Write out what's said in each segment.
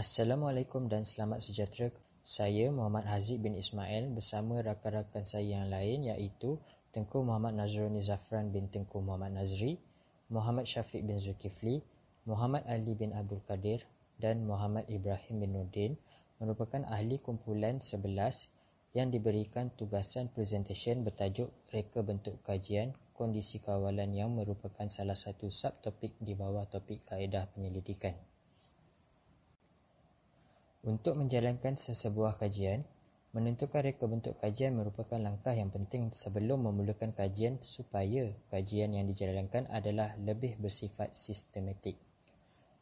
Assalamualaikum dan selamat sejahtera. Saya Muhammad Haziq bin Ismail bersama rakan-rakan saya yang lain iaitu Tengku Muhammad Nazroni Zafran bin Tengku Muhammad Nazri, Muhammad Syafiq bin Zulkifli, Muhammad Ali bin Abdul Kadir dan Muhammad Ibrahim bin Nudin merupakan ahli kumpulan 11 yang diberikan tugasan presentation bertajuk Reka Bentuk Kajian Kondisi Kawalan yang merupakan salah satu subtopik di bawah topik kaedah penyelidikan. Untuk menjalankan sesebuah kajian, menentukan reka bentuk kajian merupakan langkah yang penting sebelum memulakan kajian supaya kajian yang dijalankan adalah lebih bersifat sistematik.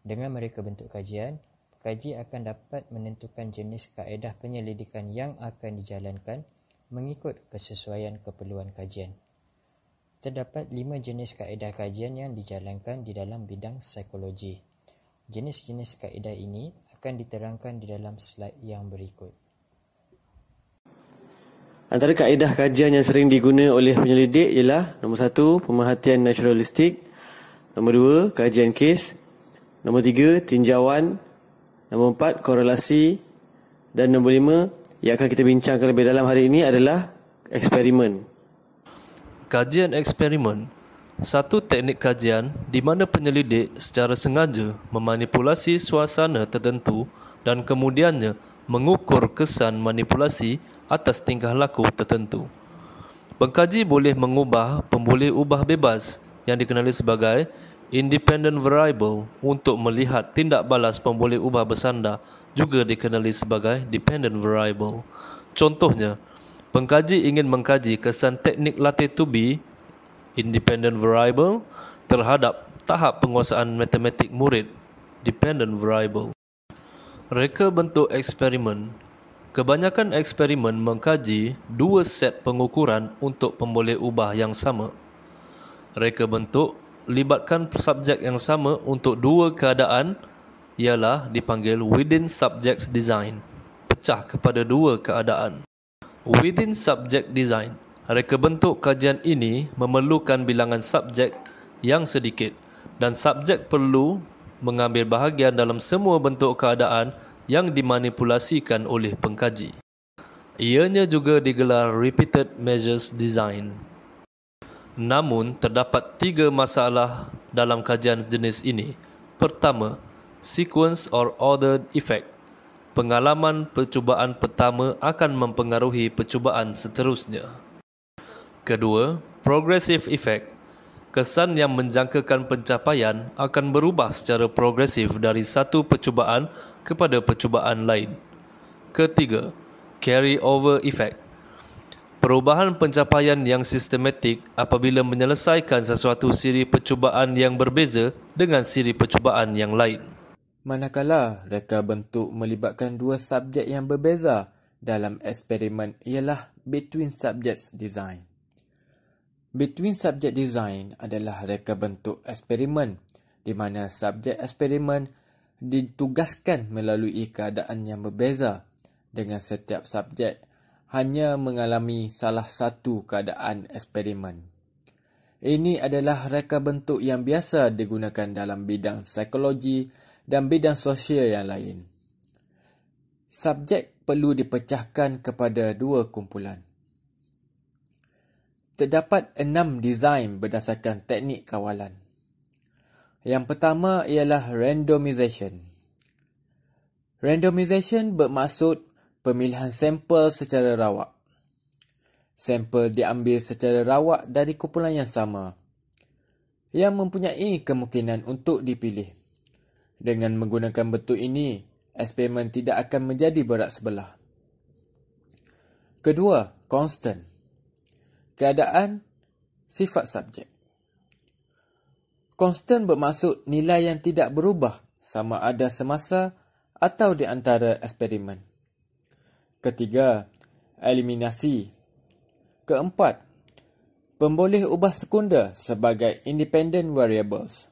Dengan mereka bentuk kajian, pekaji akan dapat menentukan jenis kaedah penyelidikan yang akan dijalankan mengikut kesesuaian keperluan kajian. Terdapat lima jenis kaedah kajian yang dijalankan di dalam bidang psikologi. Jenis-jenis kaedah ini akan diterangkan di dalam slide yang berikut. Antara kaedah kajian yang sering diguna oleh penyelidik ialah nombor satu, pemerhatian naturalistik. Nombor dua, kajian kes. Nombor tiga, tinjauan. Nombor empat, korelasi. Dan nombor lima, yang akan kita bincangkan lebih dalam hari ini adalah eksperimen. Kajian eksperimen satu teknik kajian di mana penyelidik secara sengaja memanipulasi suasana tertentu dan kemudiannya mengukur kesan manipulasi atas tingkah laku tertentu. Pengkaji boleh mengubah pemboleh ubah bebas yang dikenali sebagai independent variable untuk melihat tindak balas pemboleh ubah bersanda juga dikenali sebagai dependent variable. Contohnya, pengkaji ingin mengkaji kesan teknik latih tubi independent variable terhadap tahap penguasaan matematik murid dependent variable. Reka bentuk eksperimen Kebanyakan eksperimen mengkaji dua set pengukuran untuk pemboleh ubah yang sama. Reka bentuk libatkan subjek yang sama untuk dua keadaan ialah dipanggil within subjects design pecah kepada dua keadaan within subject design Reka bentuk kajian ini memerlukan bilangan subjek yang sedikit dan subjek perlu mengambil bahagian dalam semua bentuk keadaan yang dimanipulasikan oleh pengkaji. Ianya juga digelar repeated measures design. Namun, terdapat tiga masalah dalam kajian jenis ini. Pertama, sequence or ordered effect. Pengalaman percubaan pertama akan mempengaruhi percubaan seterusnya. Kedua, progressive effect. Kesan yang menjangkakan pencapaian akan berubah secara progresif dari satu percubaan kepada percubaan lain. Ketiga, carry over effect. Perubahan pencapaian yang sistematik apabila menyelesaikan sesuatu siri percubaan yang berbeza dengan siri percubaan yang lain. Manakala reka bentuk melibatkan dua subjek yang berbeza dalam eksperimen ialah between subjects design. Between subject design adalah reka bentuk eksperimen di mana subjek eksperimen ditugaskan melalui keadaan yang berbeza dengan setiap subjek hanya mengalami salah satu keadaan eksperimen. Ini adalah reka bentuk yang biasa digunakan dalam bidang psikologi dan bidang sosial yang lain. Subjek perlu dipecahkan kepada dua kumpulan terdapat enam desain berdasarkan teknik kawalan. Yang pertama ialah randomization. Randomization bermaksud pemilihan sampel secara rawak. Sampel diambil secara rawak dari kumpulan yang sama yang mempunyai kemungkinan untuk dipilih. Dengan menggunakan betul ini, eksperimen tidak akan menjadi berat sebelah. Kedua, constant keadaan, sifat subjek. Konstan bermaksud nilai yang tidak berubah sama ada semasa atau di antara eksperimen. Ketiga, eliminasi. Keempat, pemboleh ubah sekunder sebagai independent variables.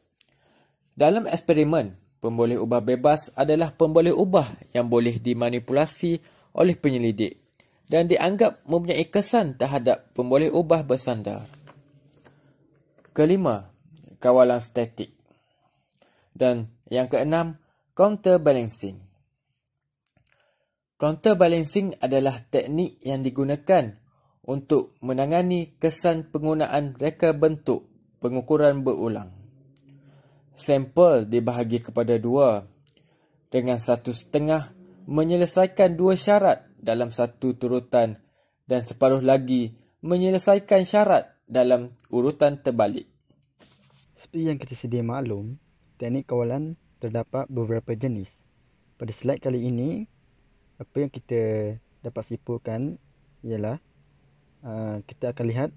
Dalam eksperimen, pemboleh ubah bebas adalah pemboleh ubah yang boleh dimanipulasi oleh penyelidik dan dianggap mempunyai kesan terhadap pemboleh ubah bersandar. Kelima, kawalan statik. Dan yang keenam, counterbalancing. Counterbalancing adalah teknik yang digunakan untuk menangani kesan penggunaan reka bentuk pengukuran berulang. Sampel dibahagi kepada dua dengan satu setengah menyelesaikan dua syarat dalam satu turutan dan separuh lagi menyelesaikan syarat dalam urutan terbalik. Seperti yang kita sedia maklum, teknik kawalan terdapat beberapa jenis. Pada slide kali ini, apa yang kita dapat simpulkan ialah uh, kita akan lihat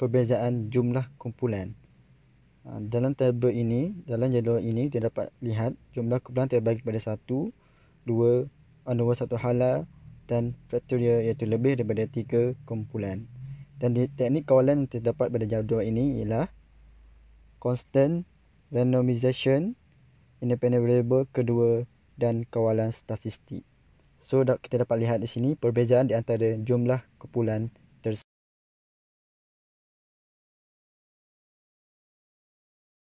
perbezaan jumlah kumpulan. Uh, dalam tabel ini, dalam jadual ini, kita dapat lihat jumlah kumpulan terbagi pada satu, dua, uh, nombor satu halal, dan faktoria iaitu lebih daripada tiga kumpulan. Dan di teknik kawalan yang terdapat pada jadual ini ialah constant randomization, independent variable kedua dan kawalan statistik. So kita dapat lihat di sini perbezaan di antara jumlah kumpulan tersebut.